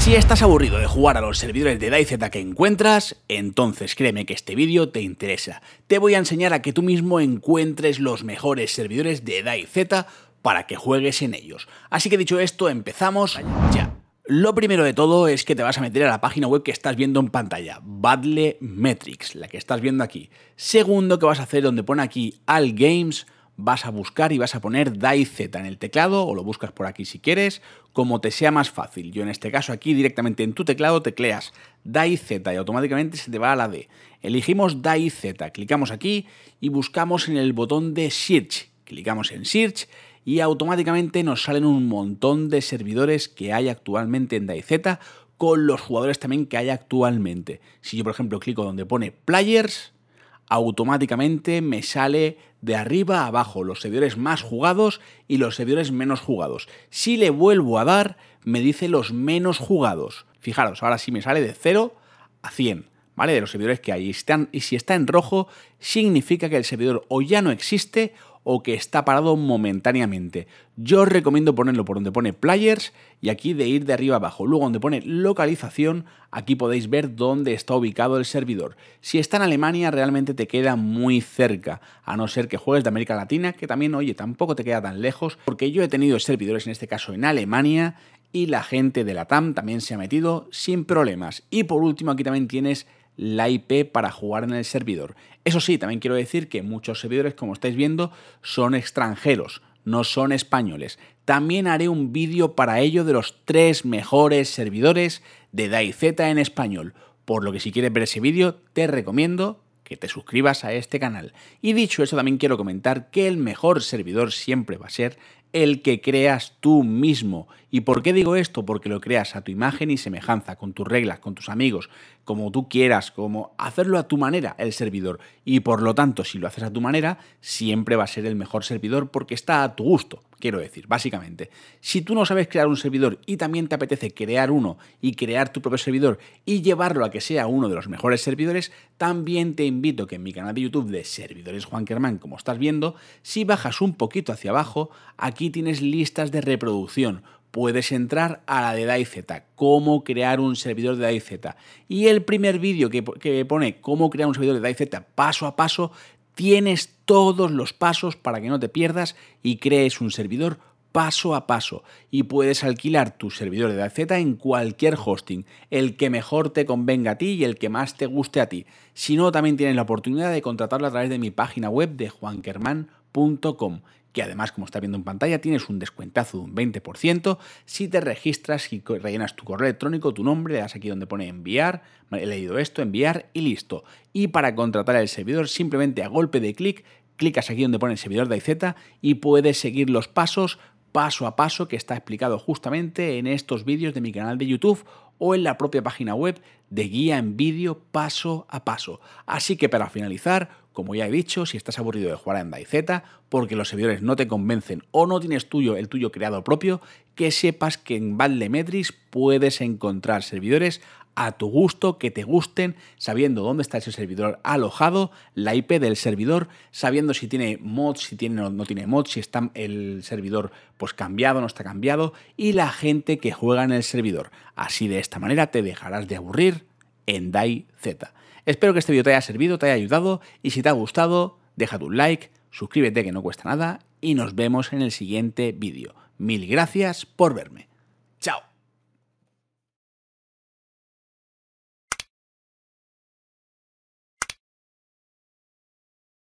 Si estás aburrido de jugar a los servidores de DayZ que encuentras, entonces créeme que este vídeo te interesa. Te voy a enseñar a que tú mismo encuentres los mejores servidores de DayZ para que juegues en ellos. Así que dicho esto, empezamos ya. Lo primero de todo es que te vas a meter a la página web que estás viendo en pantalla, Battle Metrics, la que estás viendo aquí. Segundo que vas a hacer donde pone aquí All Games, vas a buscar y vas a poner DAI en el teclado o lo buscas por aquí si quieres, como te sea más fácil. Yo en este caso aquí directamente en tu teclado tecleas DAI Z y automáticamente se te va a la D. Elegimos DAI clicamos aquí y buscamos en el botón de Search. Clicamos en Search y automáticamente nos salen un montón de servidores que hay actualmente en Z con los jugadores también que hay actualmente. Si yo por ejemplo clico donde pone Players, automáticamente me sale de arriba a abajo los servidores más jugados y los servidores menos jugados. Si le vuelvo a dar, me dice los menos jugados. Fijaros, ahora sí me sale de 0 a 100, ¿vale? De los servidores que hay. Y, si está en rojo, significa que el servidor o ya no existe o que está parado momentáneamente. Yo os recomiendo ponerlo por donde pone players y aquí de ir de arriba abajo. Luego donde pone localización, aquí podéis ver dónde está ubicado el servidor. Si está en Alemania realmente te queda muy cerca, a no ser que juegues de América Latina, que también, oye, tampoco te queda tan lejos, porque yo he tenido servidores en este caso en Alemania y la gente de la TAM también se ha metido sin problemas. Y por último aquí también tienes la IP para jugar en el servidor. Eso sí, también quiero decir que muchos servidores, como estáis viendo, son extranjeros, no son españoles. También haré un vídeo para ello de los tres mejores servidores de DaiZ en español. Por lo que si quieres ver ese vídeo, te recomiendo que te suscribas a este canal. Y dicho eso, también quiero comentar que el mejor servidor siempre va a ser el que creas tú mismo. ¿Y por qué digo esto? Porque lo creas a tu imagen y semejanza, con tus reglas, con tus amigos, como tú quieras, como hacerlo a tu manera el servidor. Y por lo tanto, si lo haces a tu manera, siempre va a ser el mejor servidor porque está a tu gusto. Quiero decir, básicamente, si tú no sabes crear un servidor y también te apetece crear uno y crear tu propio servidor y llevarlo a que sea uno de los mejores servidores, también te invito que en mi canal de YouTube de Servidores Juan Kerman, como estás viendo, si bajas un poquito hacia abajo, aquí tienes listas de reproducción puedes entrar a la de DAIZ, cómo crear un servidor de DAIZ. Y el primer vídeo que, que, pone cómo crear un servidor de DAIZ paso a paso Tienes todos los pasos para que no te pierdas y crees un servidor paso a paso y puedes alquilar tu servidor de AZ en cualquier hosting, el que mejor te convenga a ti y el que más te guste a ti. Si no, también tienes la oportunidad de contratarlo a través de mi página web de juankerman.com que además, como está viendo en pantalla, tienes un descuentazo de un 20% si te registras y rellenas tu correo electrónico, tu nombre, le das aquí donde pone enviar, he leído esto, enviar y listo. Y para contratar el servidor, simplemente a golpe de clic, clicas aquí donde pone el servidor de IZ y puedes seguir los pasos paso a paso que está explicado justamente en estos vídeos de mi canal de YouTube o en la propia página web de guía en vídeo paso a paso. Así que para finalizar, como ya he dicho, si estás aburrido de jugar a Andai Z, porque los servidores no te convencen o no tienes tuyo el tuyo creado propio, que sepas que en Valdemetris puedes encontrar servidores a tu gusto, que te gusten, sabiendo dónde está ese servidor alojado, la IP del servidor, sabiendo si tiene mods, si tiene o no tiene mods, si está el servidor pues cambiado, no está cambiado, y la gente que juega en el servidor. Así de esta manera te dejarás de aburrir en DAI Z. Espero que este vídeo te haya servido, te haya ayudado, y si te ha gustado, deja tu like, suscríbete que no cuesta nada, y nos vemos en el siguiente vídeo. Mil gracias por verme. Chao.